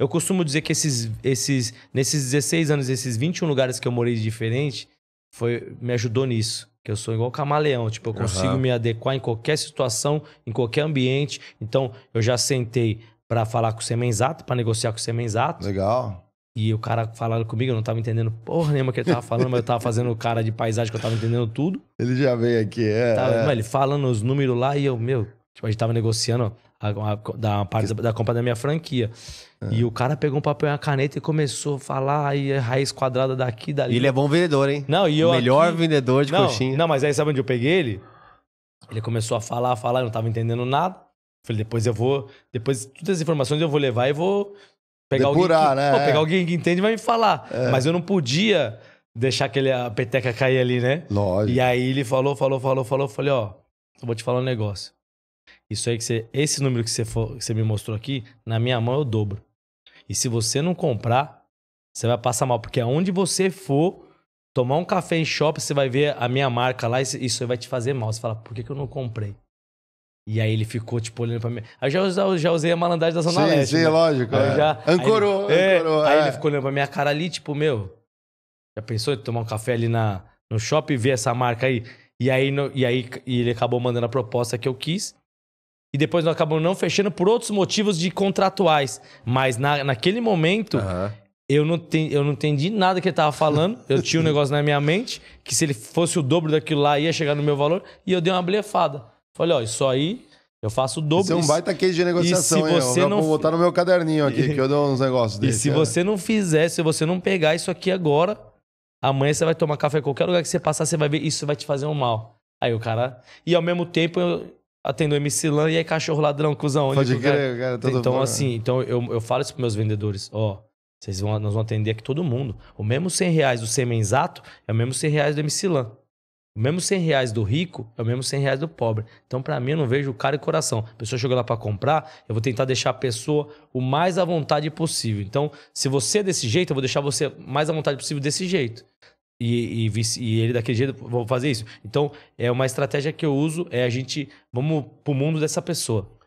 Eu costumo dizer que esses, esses, nesses 16 anos, esses 21 lugares que eu morei de diferente, foi, me ajudou nisso. Que eu sou igual camaleão, tipo, eu consigo uhum. me adequar em qualquer situação, em qualquer ambiente. Então, eu já sentei para falar com o Semenzato, para negociar com o Semenzato. Legal. E o cara falando comigo, eu não tava entendendo porra nenhuma que ele tava falando, mas eu tava fazendo o cara de paisagem que eu tava entendendo tudo. Ele já veio aqui, é. Tava, é. Mano, ele falando os números lá e eu, meu, tipo, a gente tava negociando, ó a, a, da parte da, da compra da minha franquia. Ah. E o cara pegou um papel e uma caneta e começou a falar e é raiz quadrada daqui, dali. E ele é bom vendedor, hein? Não, e eu Melhor aqui... vendedor de não, coxinha. Não, mas aí sabe onde eu peguei ele? Ele começou a falar, a falar, eu não tava entendendo nada. Falei, depois eu vou, depois todas as informações eu vou levar e vou pegar Depurar, alguém, que, né? Vou pegar alguém que entende e vai me falar. É. Mas eu não podia deixar aquele a peteca cair ali, né? Lógico. E aí ele falou, falou, falou, falou, falei, ó, eu vou te falar um negócio. Isso aí que você, esse número que você, for, que você me mostrou aqui, na minha mão é o dobro. E se você não comprar, você vai passar mal, porque aonde você for tomar um café em shopping, você vai ver a minha marca lá e isso aí vai te fazer mal. Você fala, por que, que eu não comprei? E aí ele ficou, tipo, olhando pra mim. Aí já, já, já usei a malandragem da Zona sim, Leste. Sim, né? lógico. É. Já, ancorou, aí, ele, ancorou. É, é. Aí ele é. ficou olhando pra minha cara ali, tipo, meu, já pensou em tomar um café ali na, no shopping e ver essa marca aí? E aí, no, e aí e ele acabou mandando a proposta que eu quis e depois nós acabamos não fechando por outros motivos de contratuais. Mas na, naquele momento, uhum. eu, não te, eu não entendi nada que ele tava falando. Eu tinha um negócio na minha mente que se ele fosse o dobro daquilo lá, ia chegar no meu valor. E eu dei uma blefada. Falei, ó, isso aí eu faço o dobro. Isso é um baita case de negociação, e se você hein? Eu não... Vou botar no meu caderninho aqui, que eu dou uns negócios desse. E se é. você não fizer, se você não pegar isso aqui agora, amanhã você vai tomar café em qualquer lugar que você passar, você vai ver, isso vai te fazer um mal. Aí o cara... E ao mesmo tempo, eu atendo MC Lan e aí é cachorro ladrão, cuzão. Pode crer, cara. cara então, bom, assim, né? então eu, eu falo isso pros meus vendedores, ó. Vocês vão, nós vamos atender aqui todo mundo. O mesmo 100 reais do exato é o mesmo 100 reais do MC Lan. O mesmo 100 reais do rico é o mesmo 100 reais do pobre. Então, para mim, eu não vejo cara e coração. A pessoa chegou lá para comprar, eu vou tentar deixar a pessoa o mais à vontade possível. Então, se você é desse jeito, eu vou deixar você mais à vontade possível desse jeito. E, e, e, ele daquele jeito, vou fazer isso. Então, é uma estratégia que eu uso, é a gente, vamos pro mundo dessa pessoa.